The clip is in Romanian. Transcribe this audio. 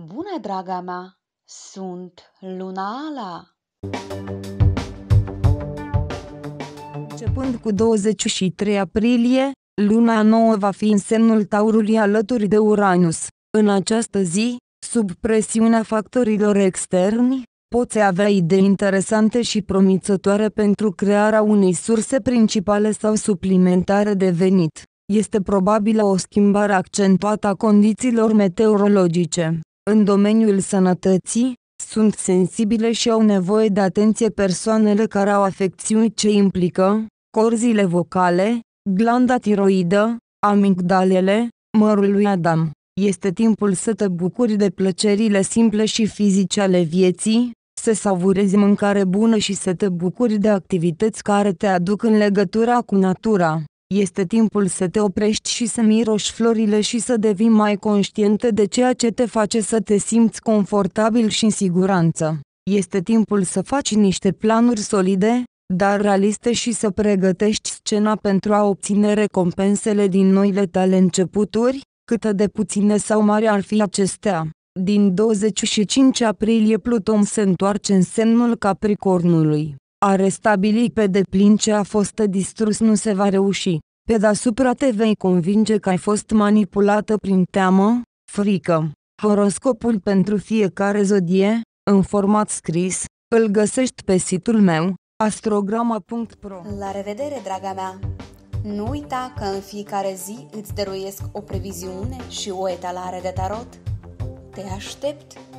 Bună, draga mea! Sunt Luna Ala! Începând cu 23 aprilie, luna nouă va fi în semnul taurului alături de Uranus. În această zi, sub presiunea factorilor externi, poți avea idei interesante și promițătoare pentru crearea unei surse principale sau suplimentare de venit. Este probabilă o schimbare accentuată a condițiilor meteorologice. În domeniul sănătății, sunt sensibile și au nevoie de atenție persoanele care au afecțiuni ce implică corzile vocale, glanda tiroidă, amigdalele, mărul lui Adam. Este timpul să te bucuri de plăcerile simple și fizice ale vieții, să savurezi mâncare bună și să te bucuri de activități care te aduc în legătura cu natura. Este timpul să te oprești și să miroși florile și să devii mai conștientă de ceea ce te face să te simți confortabil și în siguranță. Este timpul să faci niște planuri solide, dar realiste și să pregătești scena pentru a obține recompensele din noile tale începuturi, câtă de puține sau mari ar fi acestea. Din 25 aprilie Pluton se întoarce în semnul Capricornului. A restabili pe deplin ce a fost distrus nu se va reuși. Pe deasupra te vei convinge că ai fost manipulată prin teamă, frică. Horoscopul pentru fiecare zodie, în format scris, îl găsești pe situl meu, astrograma.pro La revedere, draga mea! Nu uita că în fiecare zi îți dăruiesc o previziune și o etalare de tarot. Te aștept!